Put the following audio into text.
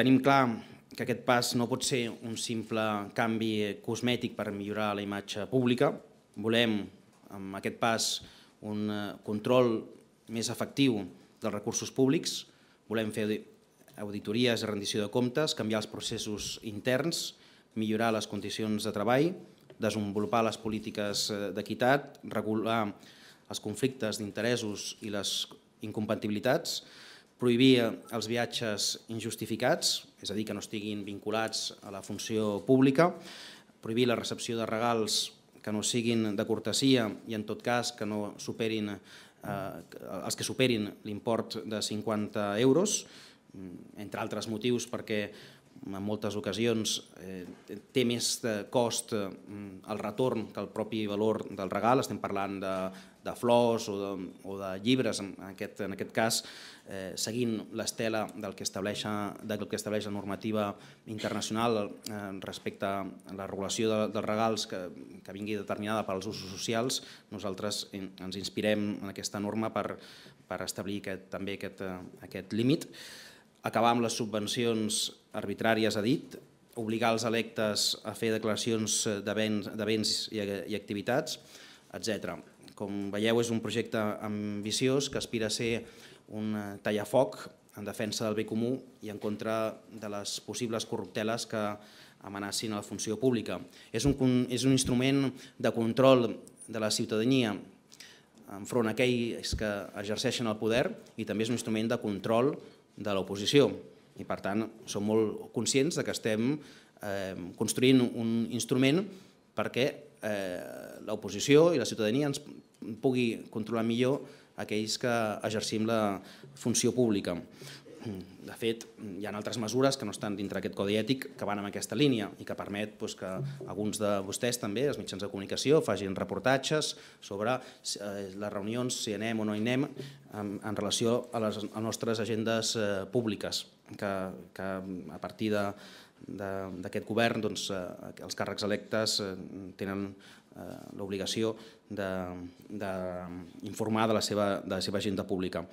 Tenim clar que aquest pas no pot ser un simple canvi cosmètic per millorar la imatge pública. Volem, amb aquest pas, un eh, control més efectiu dels recursos públics. Volem fer auditories i rendició de comptes, canviar els processos interns, millorar les condicions de treball, desenvolupar les polítiques eh, d'equitat, regular els conflictes d'interessos i les incompatibilitats, prohibia els viatges injustificats, és a dir, que no estiguin vinculats a la funció pública, prohibir la recepció de regals que no siguin de cortesia i en tot cas que no superin eh, els que superin l'import de 50 euros, mm, entre altres motius perquè en moltes ocasions eh, té més cost eh, el retorn que el propi valor del regal, estem parlant de, de flors o de, o de llibres, en aquest, en aquest cas, eh, seguint l'estela del, que estableix, del que estableix la normativa internacional eh, respecte a la regulació de, dels regals que, que vingui determinada pels usos socials, nosaltres ens inspirem en aquesta norma per, per establir aquest, també aquest, eh, aquest límit. Eh, acabar amb les subvencions arbitràries, ha dit, obligar els electes a fer declaracions de béns, de béns i, i activitats, etc. Com veieu, és un projecte ambiciós que aspira a ser un tallafoc en defensa del bé comú i en contra de les possibles corrupteles que amenacin a la funció pública. És un, és un instrument de control de la ciutadania enfront a aquells que exerceixen el poder i també és un instrument de control de l'oposició. I per tant, som molt conscients de que estem eh, construint un instrument perquè eh, l'oposició i la ciutadania ens pugui controlar millor aquells que exercim la funció pública. De fet, hi ha altres mesures que no estan dintre aquest codi ètic que van en aquesta línia i que permet doncs, que alguns de vostès també, els mitjans de comunicació, facin reportatges sobre eh, les reunions, si anem o no hi anem, en, en relació a les a nostres agendes eh, públiques, que, que a partir d'aquest govern doncs, eh, els càrrecs electes eh, tenen eh, l'obligació d'informar de, de, de la seva agenda pública.